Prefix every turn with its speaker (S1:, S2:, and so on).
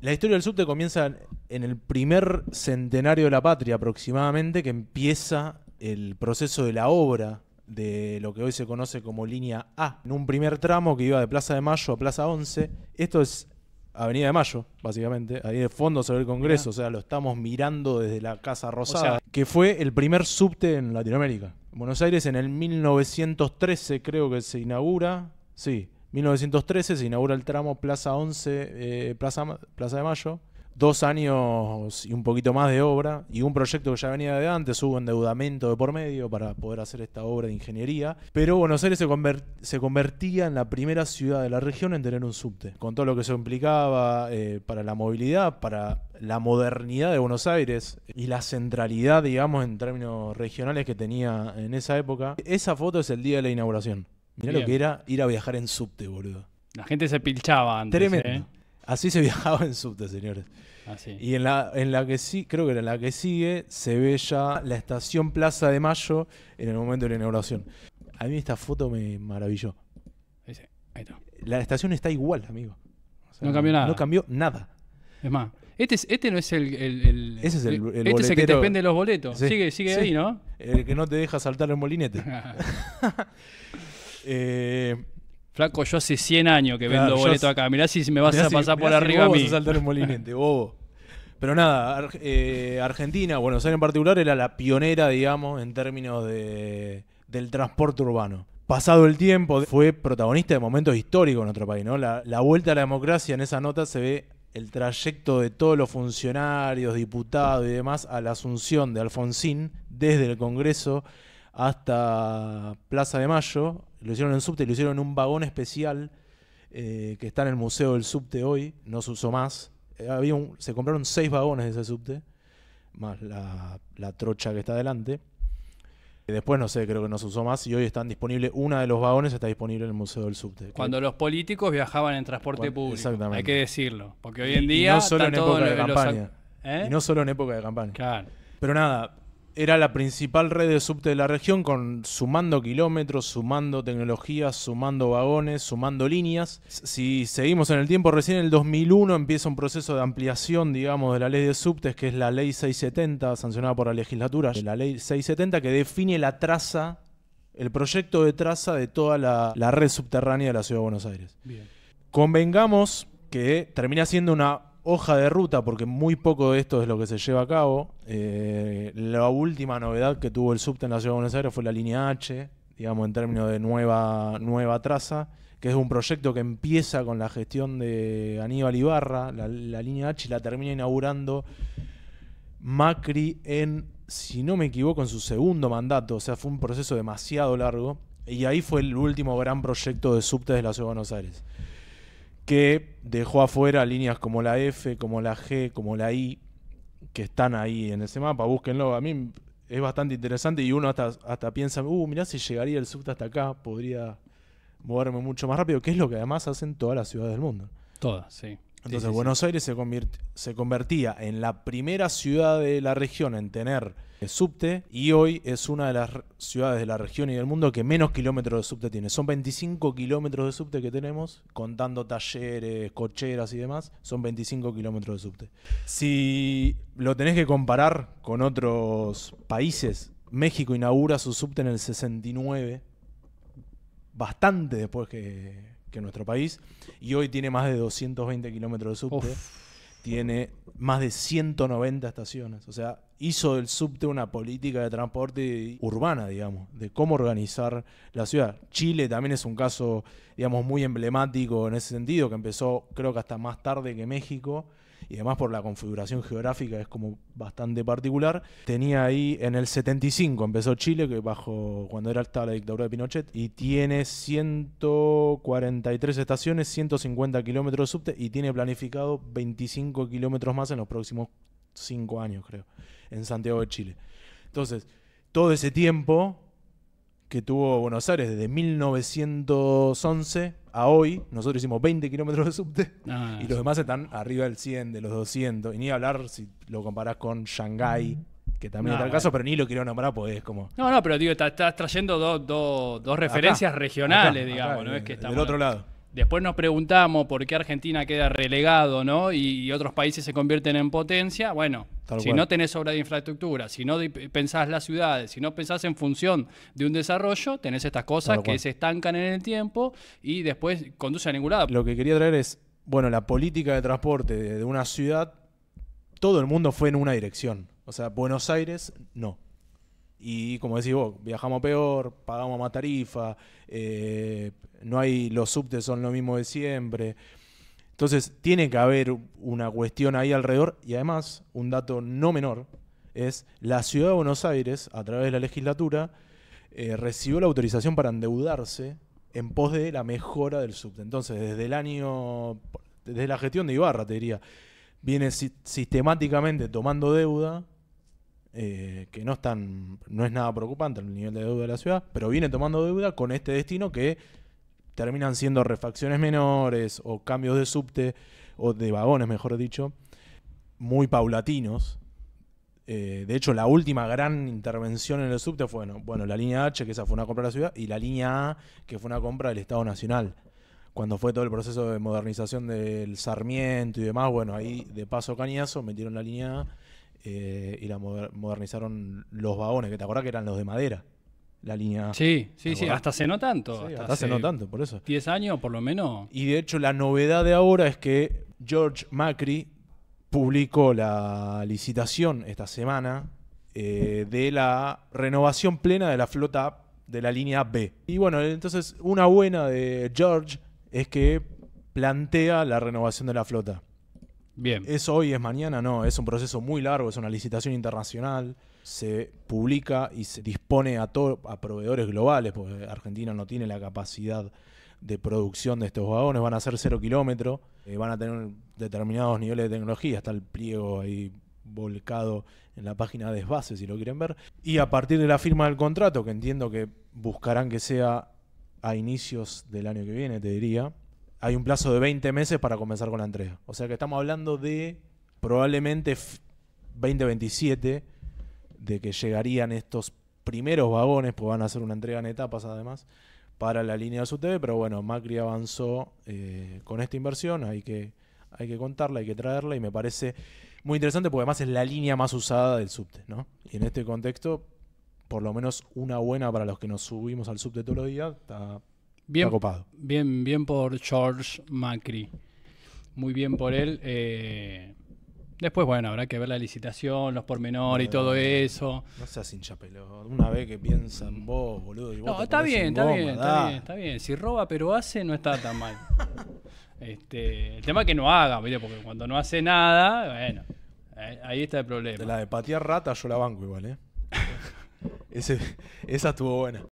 S1: La historia del subte comienza en el primer centenario de la patria aproximadamente, que empieza el proceso de la obra de lo que hoy se conoce como línea A, en un primer tramo que iba de Plaza de Mayo a Plaza 11. Esto es Avenida de Mayo, básicamente, ahí de fondo se ve el Congreso, ah. o sea, lo estamos mirando desde la Casa Rosada, que fue el primer subte en Latinoamérica. Buenos Aires en el 1913 creo que se inaugura, sí, 1913 se inaugura el tramo Plaza 11, eh, Plaza, Plaza de Mayo. Dos años y un poquito más de obra y un proyecto que ya venía de antes, hubo endeudamiento de por medio para poder hacer esta obra de ingeniería. Pero Buenos Aires se, convertía en la primera ciudad de la región en tener un subte, con todo lo que eso implicaba eh, para la movilidad, para la modernidad de Buenos Aires y la centralidad, digamos, en términos regionales que tenía en esa época. Esa foto es el día de la inauguración. Mirá lo que era ir a viajar en subte, boludo. La
S2: gente se pilchaba antes. Tremendo. ¿eh?
S1: Así se viajaba en subte, señores. Ah, y en la, en la que sí, creo que en la que sigue, se ve ya la estación Plaza de Mayo en el momento de la inauguración. A mí esta foto me maravilló. La estación está igual, amigo. no cambió nada. No cambió nada. Es más,
S2: este, este no es
S1: el,
S2: Ese es el, Este es el que te pende los boletos. sigue sigue ahí, ¿no?
S1: El que no te deja saltar el molinete. Eh, Flaco, yo hace 100 años que vendo boleto acá. Mirá si me vas a pasar por arriba a mí. a saltar un molinete, bobo. Pero nada, eh, Argentina, Buenos Aires en particular, era la pionera, digamos, en términos de, del transporte urbano. Pasado el tiempo, fue protagonista de momentos históricos en otro país, La, la vuelta a la democracia en esa nota se ve el trayecto de todos los funcionarios, diputados y demás a la asunción de Alfonsín desde el Congreso hasta Plaza de Mayo, lo hicieron en subte, lo hicieron en un vagón especial eh, que está en el Museo del Subte hoy, no se usó más. Eh, había un, se compraron seis vagones de ese subte, más la, trocha que está adelante. Después, no sé, creo que no se usó más y hoy están disponibles, una de los vagones está disponible en el Museo del Subte. Cuando los políticos viajaban
S2: en transporte público, hay que decirlo, porque hoy en día... no solo en época de campaña.
S1: ¿Eh? Y no solo en época de campaña. Pero nada, era la principal red de subte de la región, con sumando kilómetros, sumando tecnologías, sumando vagones, sumando líneas. Si seguimos en el tiempo, recién en el 2001 empieza un proceso de ampliación, digamos, de la ley de subtes, que es la ley 670, sancionada por la legislatura, la ley 670, que define la traza, el proyecto de traza de toda la, red subterránea de la Ciudad de Buenos Aires. Convengamos que termina siendo una hoja de ruta, porque muy poco de esto es lo que se lleva a cabo. Eh, la última novedad que tuvo el subte en la Ciudad de Buenos Aires fue la línea H, digamos, en términos de nueva, nueva traza, que es un proyecto que empieza con la gestión de Aníbal Ibarra. La, línea H la termina inaugurando Macri en, si no me equivoco, en su segundo mandato. O sea, fue un proceso demasiado largo. Y ahí fue el último gran proyecto de subte de la Ciudad de Buenos Aires que dejó afuera líneas como la F, como la G, como la I, que están ahí en ese mapa. Búsquenlo. A mí es bastante interesante y uno hasta, hasta piensa, uh, mirá si llegaría el subte hasta acá, podría moverme mucho más rápido, que es lo que además hacen todas las ciudades del mundo. Todas, sí. Entonces Buenos Aires se, convertía en la primera ciudad de la región en tener eh, subte y hoy es una de las ciudades de la región y del mundo que menos kilómetros de subte tiene. Son 25 kilómetros de subte que tenemos, contando talleres, cocheras y demás, son 25 kilómetros de subte. Si lo tenés que comparar con otros países, México inaugura su subte en el 69, bastante después que que nuestro país. Y hoy tiene más de 220 kilómetros de subte. Tiene más de 190 estaciones. O sea, hizo del subte una política de transporte urbana, digamos, de cómo organizar la ciudad. Chile también es un caso, digamos, muy emblemático en ese sentido, que empezó creo que hasta más tarde que México y además por la configuración geográfica es como bastante particular. Tenía ahí en el 75 empezó Chile, que bajo cuando era estaba la dictadura de Pinochet, y tiene 143 estaciones, 150 kilómetros subte y tiene planificado 25 kilómetros más en los próximos 5 años, creo, en Santiago de Chile. Entonces, todo ese tiempo que tuvo Buenos Aires desde 1911 a hoy, nosotros hicimos 20 kilómetros de subte ah, y los demás están arriba del 100, de los 200. Y ni hablar si lo comparás con Shanghái, que también está el caso, pero ni lo quiero nombrar porque es como.
S2: No, no, pero digo, estás trayendo dos dos referencias regionales, digamos, ¿no? Es que estamos... Del otro lado. Después nos preguntamos por qué Argentina queda relegado, ¿no? Y, otros países se convierten en potencia. Bueno, si no tenés obra de infraestructura, si no pensás las ciudades, si no pensás en función de un desarrollo, tenés estas cosas que se estancan en el tiempo
S1: y después conducen a ningún lado. Lo que quería traer es, bueno, la política de transporte de una ciudad, todo el mundo fue en una dirección. O sea, Buenos Aires, no. Y como decís vos, viajamos peor, pagamos más tarifa, eh, no hay, los subtes son lo mismo de siempre. Entonces, tiene que haber una cuestión ahí alrededor. Y además, un dato no menor es la ciudad de Buenos Aires, a través de la legislatura, eh, recibió la autorización para endeudarse en pos de la mejora del subte. Entonces, desde el año, desde la gestión de Ibarra, te diría, viene sistemáticamente tomando deuda eh, que no, no es nada preocupante el nivel de deuda de la ciudad, pero viene tomando deuda con este destino que terminan siendo refacciones menores o cambios de subte o de vagones, mejor dicho, muy paulatinos. Eh, de hecho, la última gran intervención en el subte fue bueno, la línea H, que esa fue una compra de la ciudad, y la línea A, que fue una compra del Estado Nacional. Cuando fue todo el proceso de modernización del Sarmiento y demás, bueno, ahí de paso cañazo metieron la línea A eh, y la modernizaron los vagones, que te acordás que eran los de madera, la línea. Sí, sí, sí, hasta hace no tanto. hasta, hace no tanto, por eso. 10 años por lo menos. Y de hecho la novedad de ahora es que George Macri publicó la licitación esta semana eh, de la renovación plena de la flota de la línea B. Y bueno, entonces una buena de George es que plantea la renovación de la flota. Bien. Es hoy, es mañana, no, es un proceso muy largo, es una licitación internacional, se publica y se dispone a, a proveedores globales, porque Argentina no tiene la capacidad de producción de estos vagones, van a ser cero kilómetros, eh, van a tener determinados niveles de tecnología, está el pliego ahí volcado en la página de desbase, si lo quieren ver. Y a partir de la firma del contrato, que entiendo que buscarán que sea a inicios del año que viene, te diría, hay un plazo de 20 meses para comenzar con la entrega. O sea que estamos hablando de probablemente 2027 de que llegarían estos primeros vagones, pues van a hacer una entrega en etapas además, para la línea de subte, pero bueno, Macri avanzó eh, con esta inversión, hay que, hay que contarla, hay que traerla y me parece muy interesante porque además es la línea más usada del subte, ¿no? Y en este contexto, por lo menos una buena para los que nos subimos al subte todos los días, está Bien,
S2: bien, bien por George Macri. Muy bien por él. Eh, después, bueno, habrá que ver la licitación, los pormenores y todo eh, eso.
S1: No seas hincha Una vez que piensan vos, boludo. no, está bien, está, bien está
S2: bien, Si roba pero hace, no está tan mal. Este, el tema es que no haga, porque cuando no hace
S1: nada, bueno, ahí está el problema. De la de patear rata yo la banco igual, ¿eh? esa estuvo buena.